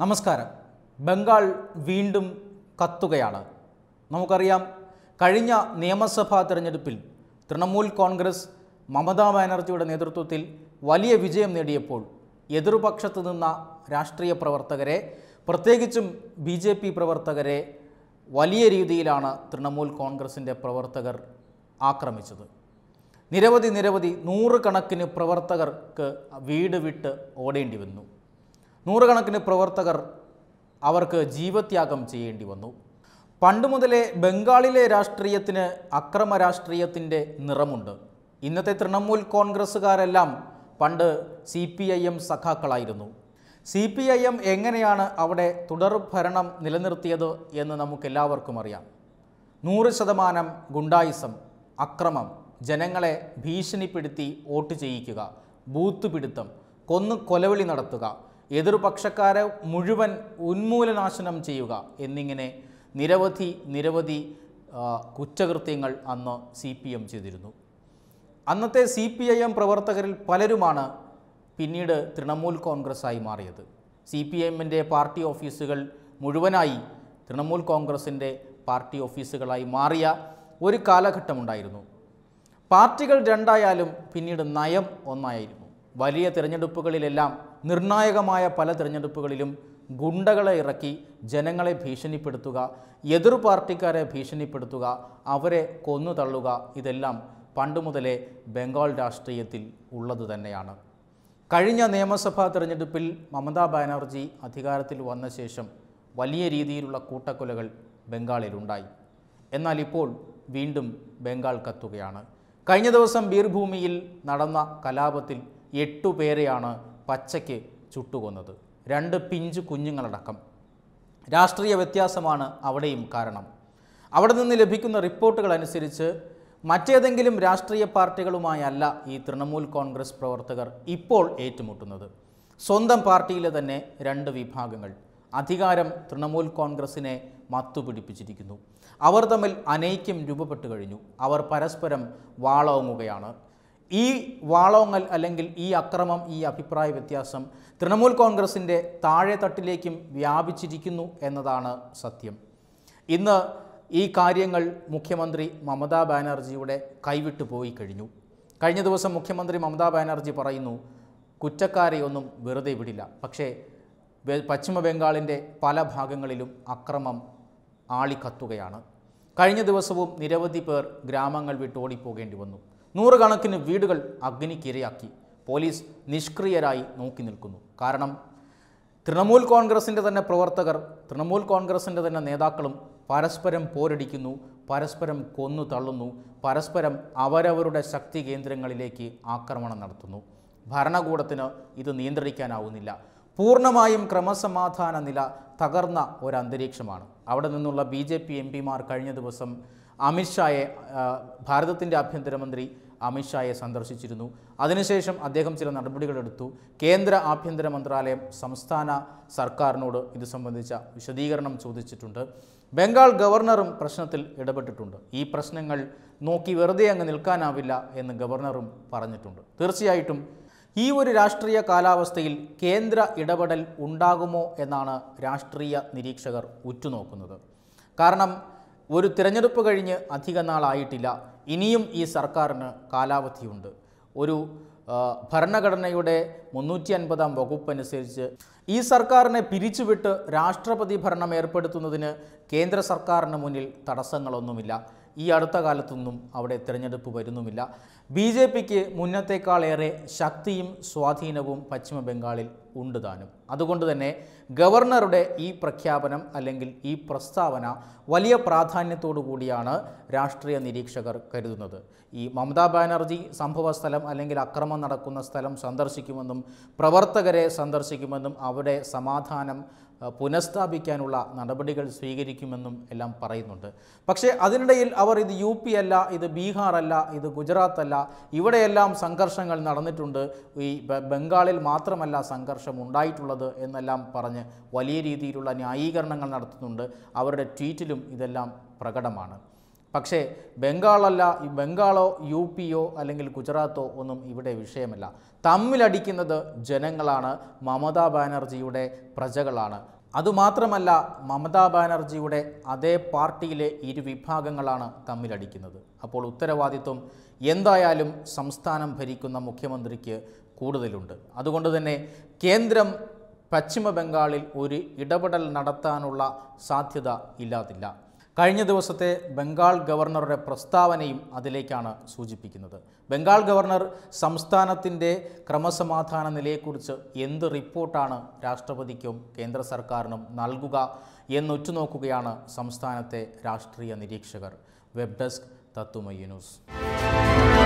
നമസ്കാരം ബംഗാൾ വീണ്ടും കത്തുകയാണ് നമുക്കറിയാം കഴിഞ്ഞ നിയമസഭാ തെരഞ്ഞെടുപ്പിൽ തൃണമൂൽ കോൺഗ്രസ് മമതാ ബാനർജിയുടെ നേതൃത്വത്തിൽ വലിയ വിജയം നേടിയപ്പോൾ എതിർപക്ഷത്ത് നിന്ന രാഷ്ട്രീയ പ്രവർത്തകരെ പ്രത്യേകിച്ചും ബി ജെ പി പ്രവർത്തകരെ വലിയ രീതിയിലാണ് തൃണമൂൽ കോൺഗ്രസിൻ്റെ പ്രവർത്തകർ ആക്രമിച്ചത് നിരവധി നിരവധി നൂറുകണക്കിന് പ്രവർത്തകർക്ക് വീട് വിട്ട് ഓടേണ്ടി വന്നു നൂറുകണക്കിന് പ്രവർത്തകർ അവർക്ക് ജീവത്യാഗം ചെയ്യേണ്ടി വന്നു പണ്ട് മുതലേ ബംഗാളിലെ രാഷ്ട്രീയത്തിന് അക്രമ രാഷ്ട്രീയത്തിൻ്റെ നിറമുണ്ട് ഇന്നത്തെ തൃണമൂൽ കോൺഗ്രസ്സുകാരെല്ലാം പണ്ട് സി പി ഐ എം സഖാക്കളായിരുന്നു സി പി ഐ എം എങ്ങനെയാണ് അവിടെ തുടർ ഭരണം നിലനിർത്തിയത് എന്ന് നമുക്കെല്ലാവർക്കും അറിയാം നൂറ് ശതമാനം ഗുണ്ടായിസം അക്രമം ജനങ്ങളെ ഭീഷണിപ്പെടുത്തി വോട്ട് ചെയ്യിക്കുക ബൂത്ത് പിടുത്തം കൊന്നു കൊലവിളി നടത്തുക എതിർപക്ഷക്കാരെ മുഴുവൻ ഉന്മൂലനാശനം ചെയ്യുക എന്നിങ്ങനെ നിരവധി നിരവധി കുറ്റകൃത്യങ്ങൾ അന്ന് സി പി എം ചെയ്തിരുന്നു അന്നത്തെ സി പി ഐ എം പ്രവർത്തകരിൽ പലരുമാണ് പിന്നീട് തൃണമൂൽ കോൺഗ്രസ്സായി മാറിയത് സി പി എമ്മിൻ്റെ പാർട്ടി ഓഫീസുകൾ മുഴുവനായി തൃണമൂൽ കോൺഗ്രസിൻ്റെ പാർട്ടി ഓഫീസുകളായി മാറിയ ഒരു കാലഘട്ടമുണ്ടായിരുന്നു പാർട്ടികൾ രണ്ടായാലും പിന്നീട് നയം ഒന്നായിരുന്നു വലിയ തിരഞ്ഞെടുപ്പുകളിലെല്ലാം നിർണായകമായ പല തിരഞ്ഞെടുപ്പുകളിലും ഗുണ്ടകളെ ഇറക്കി ജനങ്ങളെ ഭീഷണിപ്പെടുത്തുക എതിർ പാർട്ടിക്കാരെ ഭീഷണിപ്പെടുത്തുക അവരെ കൊന്നു തള്ളുക ഇതെല്ലാം പണ്ട് മുതലേ ബംഗാൾ രാഷ്ട്രീയത്തിൽ ഉള്ളത് തന്നെയാണ് കഴിഞ്ഞ നിയമസഭാ തിരഞ്ഞെടുപ്പിൽ മമതാ ബാനർജി അധികാരത്തിൽ വന്ന ശേഷം വലിയ രീതിയിലുള്ള കൂട്ടക്കൊലകൾ ബംഗാളിലുണ്ടായി എന്നാൽ ഇപ്പോൾ വീണ്ടും ബംഗാൾ കത്തുകയാണ് കഴിഞ്ഞ ദിവസം ബീർഭൂമിയിൽ നടന്ന കലാപത്തിൽ പേരെയാണ് പച്ചയ്ക്ക് ചുട്ടുകൊന്നത് രണ്ട് പിഞ്ച് കുഞ്ഞുങ്ങളടക്കം രാഷ്ട്രീയ വ്യത്യാസമാണ് അവിടെയും കാരണം അവിടെ നിന്ന് ലഭിക്കുന്ന റിപ്പോർട്ടുകൾ അനുസരിച്ച് മറ്റേതെങ്കിലും രാഷ്ട്രീയ പാർട്ടികളുമായല്ല ഈ തൃണമൂൽ കോൺഗ്രസ് പ്രവർത്തകർ ഇപ്പോൾ ഏറ്റുമുട്ടുന്നത് സ്വന്തം പാർട്ടിയിലെ തന്നെ രണ്ട് വിഭാഗങ്ങൾ അധികാരം തൃണമൂൽ കോൺഗ്രസിനെ മത്തുപിടിപ്പിച്ചിരിക്കുന്നു അവർ തമ്മിൽ അനൈക്യം രൂപപ്പെട്ടു കഴിഞ്ഞു അവർ പരസ്പരം വാളോങ്ങുകയാണ് ഈ വാളോങ്ങൽ അല്ലെങ്കിൽ ഈ അക്രമം ഈ അഭിപ്രായ വ്യത്യാസം തൃണമൂൽ കോൺഗ്രസിൻ്റെ താഴെ തട്ടിലേക്കും വ്യാപിച്ചിരിക്കുന്നു എന്നതാണ് സത്യം ഇന്ന് ഈ കാര്യങ്ങൾ മുഖ്യമന്ത്രി മമതാ ബാനർജിയുടെ കൈവിട്ടു പോയി കഴിഞ്ഞു കഴിഞ്ഞ ദിവസം മുഖ്യമന്ത്രി മമതാ ബാനർജി പറയുന്നു കുറ്റക്കാരെയൊന്നും വെറുതെ വിടില്ല പക്ഷേ പശ്ചിമ ബംഗാളിൻ്റെ പല ഭാഗങ്ങളിലും അക്രമം ആളിക്കത്തുകയാണ് കഴിഞ്ഞ ദിവസവും നിരവധി പേർ ഗ്രാമങ്ങൾ വിട്ടോടിപ്പോകേണ്ടി വന്നു നൂറുകണക്കിന് വീടുകൾ അഗ്നിക്കിരയാക്കി പോലീസ് നിഷ്ക്രിയരായി നോക്കി നിൽക്കുന്നു കാരണം തൃണമൂൽ കോൺഗ്രസിൻ്റെ തന്നെ പ്രവർത്തകർ തൃണമൂൽ കോൺഗ്രസിൻ്റെ തന്നെ നേതാക്കളും പരസ്പരം പോരടിക്കുന്നു പരസ്പരം കൊന്നു തള്ളുന്നു പരസ്പരം അവരവരുടെ ശക്തി കേന്ദ്രങ്ങളിലേക്ക് ആക്രമണം നടത്തുന്നു ഭരണകൂടത്തിന് ഇത് നിയന്ത്രിക്കാനാവുന്നില്ല പൂർണ്ണമായും ക്രമസമാധാന നില തകർന്ന ഒരു അന്തരീക്ഷമാണ് അവിടെ നിന്നുള്ള ബി ജെ പി എം പിമാർ കഴിഞ്ഞ ദിവസം അമിത്ഷായെ ഭാരതത്തിൻ്റെ ആഭ്യന്തരമന്ത്രി അമിത്ഷായെ സന്ദർശിച്ചിരുന്നു അതിനുശേഷം അദ്ദേഹം ചില നടപടികളെടുത്തു കേന്ദ്ര ആഭ്യന്തര മന്ത്രാലയം സംസ്ഥാന സർക്കാരിനോട് ഇത് സംബന്ധിച്ച വിശദീകരണം ചോദിച്ചിട്ടുണ്ട് ബംഗാൾ ഗവർണറും പ്രശ്നത്തിൽ ഇടപെട്ടിട്ടുണ്ട് ഈ പ്രശ്നങ്ങൾ നോക്കി വെറുതെ അങ്ങ് നിൽക്കാനാവില്ല എന്ന് ഗവർണറും പറഞ്ഞിട്ടുണ്ട് തീർച്ചയായിട്ടും ഈ ഒരു രാഷ്ട്രീയ കാലാവസ്ഥയിൽ കേന്ദ്ര ഇടപെടൽ ഉണ്ടാകുമോ എന്നാണ് രാഷ്ട്രീയ നിരീക്ഷകർ ഉറ്റുനോക്കുന്നത് കാരണം ഒരു തിരഞ്ഞെടുപ്പ് കഴിഞ്ഞ് അധിക നാളായിട്ടില്ല ഇനിയും ഈ സർക്കാരിന് കാലാവധിയുണ്ട് ഒരു ഭരണഘടനയുടെ മുന്നൂറ്റി അൻപതാം വകുപ്പനുസരിച്ച് ഈ സർക്കാരിനെ പിരിച്ചുവിട്ട് രാഷ്ട്രപതി ഭരണം ഏർപ്പെടുത്തുന്നതിന് കേന്ദ്ര സർക്കാരിന് മുന്നിൽ തടസ്സങ്ങളൊന്നുമില്ല ഈ അടുത്ത കാലത്തൊന്നും അവിടെ തിരഞ്ഞെടുപ്പ് വരുന്നുമില്ല ബി ജെ പിക്ക് മുന്നത്തേക്കാളേറെ ശക്തിയും സ്വാധീനവും പശ്ചിമ ബംഗാളിൽ ഉണ്ട് താനും അതുകൊണ്ട് തന്നെ ഗവർണറുടെ ഈ പ്രഖ്യാപനം അല്ലെങ്കിൽ ഈ പ്രസ്താവന വലിയ പ്രാധാന്യത്തോടു കൂടിയാണ് രാഷ്ട്രീയ നിരീക്ഷകർ കരുതുന്നത് ഈ മമതാ ബാനർജി സംഭവ സ്ഥലം അല്ലെങ്കിൽ അക്രമം നടക്കുന്ന സ്ഥലം സന്ദർശിക്കുമെന്നും പ്രവർത്തകരെ സന്ദർശിക്കുമെന്നും അവിടെ സമാധാനം പുനഃസ്ഥാപിക്കാനുള്ള നടപടികൾ സ്വീകരിക്കുമെന്നും എല്ലാം പറയുന്നുണ്ട് പക്ഷേ അതിനിടയിൽ അവർ ഇത് യു പി അല്ല ഇത് ബീഹാർ അല്ല ഇത് ഗുജറാത്ത് അല്ല ഇവിടെയെല്ലാം സംഘർഷങ്ങൾ നടന്നിട്ടുണ്ട് ഈ ബംഗാളിൽ മാത്രമല്ല സംഘർഷം ഉണ്ടായിട്ടുള്ളത് എന്നെല്ലാം പറഞ്ഞ് വലിയ രീതിയിലുള്ള ന്യായീകരണങ്ങൾ നടത്തുന്നുണ്ട് അവരുടെ ട്വീറ്റിലും ഇതെല്ലാം പ്രകടമാണ് പക്ഷേ ബംഗാളല്ല ബംഗാളോ യു പിയോ അല്ലെങ്കിൽ ഗുജറാത്തോ ഒന്നും ഇവിടെ വിഷയമല്ല തമ്മിലടിക്കുന്നത് ജനങ്ങളാണ് മമതാ ബാനർജിയുടെ പ്രജകളാണ് അതുമാത്രമല്ല മമതാ ബാനർജിയുടെ അതേ പാർട്ടിയിലെ ഇരുവിഭാഗങ്ങളാണ് വിഭാഗങ്ങളാണ് തമ്മിലടിക്കുന്നത് അപ്പോൾ ഉത്തരവാദിത്വം എന്തായാലും സംസ്ഥാനം ഭരിക്കുന്ന മുഖ്യമന്ത്രിക്ക് കൂടുതലുണ്ട് അതുകൊണ്ട് തന്നെ കേന്ദ്രം പശ്ചിമ ബംഗാളിൽ ഒരു ഇടപെടൽ നടത്താനുള്ള സാധ്യത ഇല്ലാതില്ല കഴിഞ്ഞ ദിവസത്തെ ബംഗാൾ ഗവർണറുടെ പ്രസ്താവനയും അതിലേക്കാണ് സൂചിപ്പിക്കുന്നത് ബംഗാൾ ഗവർണർ സംസ്ഥാനത്തിൻ്റെ ക്രമസമാധാന നിലയെക്കുറിച്ച് എന്ത് റിപ്പോർട്ടാണ് രാഷ്ട്രപതിക്കും കേന്ദ്ര സർക്കാരിനും നൽകുക എന്നുറ്റുനോക്കുകയാണ് സംസ്ഥാനത്തെ രാഷ്ട്രീയ നിരീക്ഷകർ വെബ് ഡെസ്ക് തത്തുമയ്യ ന്യൂസ്